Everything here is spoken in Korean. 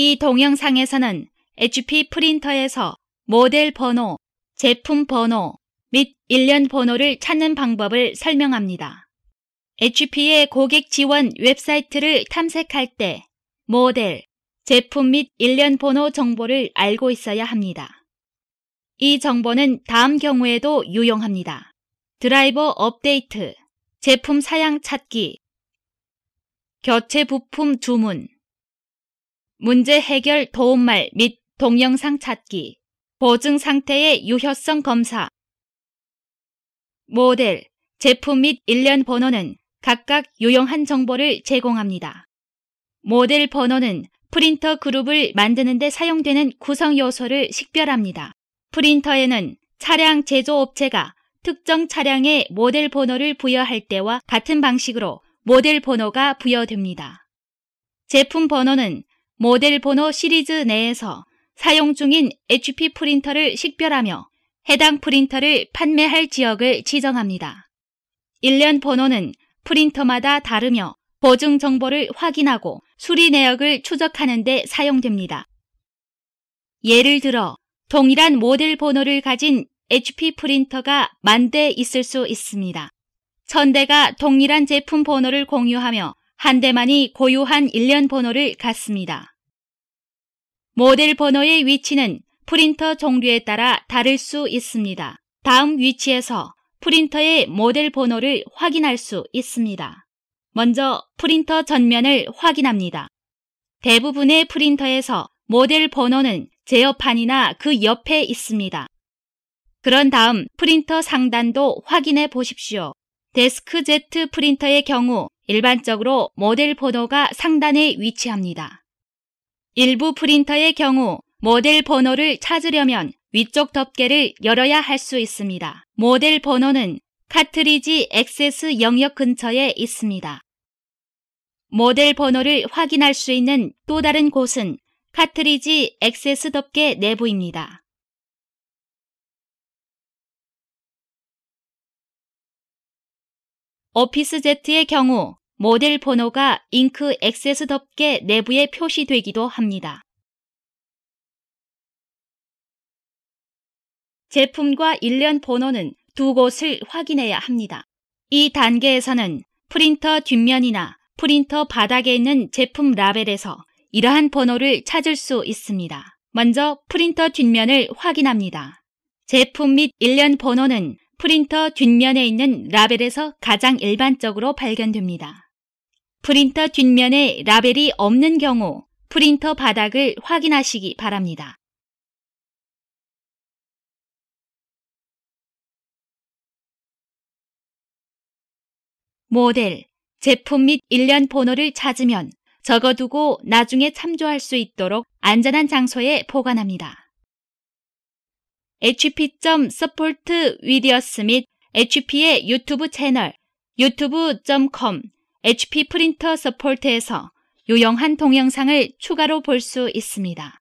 이 동영상에서는 HP 프린터에서 모델 번호, 제품 번호 및 일련 번호를 찾는 방법을 설명합니다. HP의 고객 지원 웹사이트를 탐색할 때 모델, 제품 및 일련 번호 정보를 알고 있어야 합니다. 이 정보는 다음 경우에도 유용합니다. 드라이버 업데이트, 제품 사양 찾기, 교체 부품 주문, 문제 해결 도움말 및 동영상 찾기, 보증 상태의 유효성 검사, 모델, 제품 및 일련 번호는 각각 유용한 정보를 제공합니다. 모델 번호는 프린터 그룹을 만드는 데 사용되는 구성 요소를 식별합니다. 프린터에는 차량 제조업체가 특정 차량의 모델 번호를 부여할 때와 같은 방식으로 모델 번호가 부여됩니다. 제품 번호는 모델 번호 시리즈 내에서 사용 중인 HP 프린터를 식별하며 해당 프린터를 판매할 지역을 지정합니다. 일련 번호는 프린터마다 다르며 보증 정보를 확인하고 수리 내역을 추적하는 데 사용됩니다. 예를 들어 동일한 모델 번호를 가진 HP 프린터가 만대 있을 수 있습니다. 천대가 동일한 제품 번호를 공유하며 한대만이 고유한 일련 번호를 갖습니다. 모델 번호의 위치는 프린터 종류에 따라 다를 수 있습니다. 다음 위치에서 프린터의 모델 번호를 확인할 수 있습니다. 먼저 프린터 전면을 확인합니다. 대부분의 프린터에서 모델 번호는 제어판이나 그 옆에 있습니다. 그런 다음 프린터 상단도 확인해 보십시오. 데스크 Z 프린터의 경우 일반적으로 모델 번호가 상단에 위치합니다. 일부 프린터의 경우 모델 번호를 찾으려면 위쪽 덮개를 열어야 할 수 있습니다. 모델 번호는 카트리지 액세스 영역 근처에 있습니다. 모델 번호를 확인할 수 있는 또 다른 곳은 카트리지 액세스 덮개 내부입니다. 오피스 Z의 경우 모델 번호가 잉크 액세스덮개 내부에 표시되기도 합니다. 제품과 일련 번호는 두 곳을 확인해야 합니다. 이 단계에서는 프린터 뒷면이나 프린터 바닥에 있는 제품 라벨에서 이러한 번호를 찾을 수 있습니다. 먼저 프린터 뒷면을 확인합니다. 제품 및 일련 번호는 프린터 뒷면에 있는 라벨에서 가장 일반적으로 발견됩니다. 프린터 뒷면에 라벨이 없는 경우 프린터 바닥을 확인하시기 바랍니다. 모델, 제품 및 일련 번호를 찾으면 적어두고 나중에 참조할 수 있도록 안전한 장소에 보관합니다. hp.supportvideos 및 hp의 유튜브 채널 유튜브.com hp 프린터 서포트에서 유용한 동영상을 추가로 볼 수 있습니다.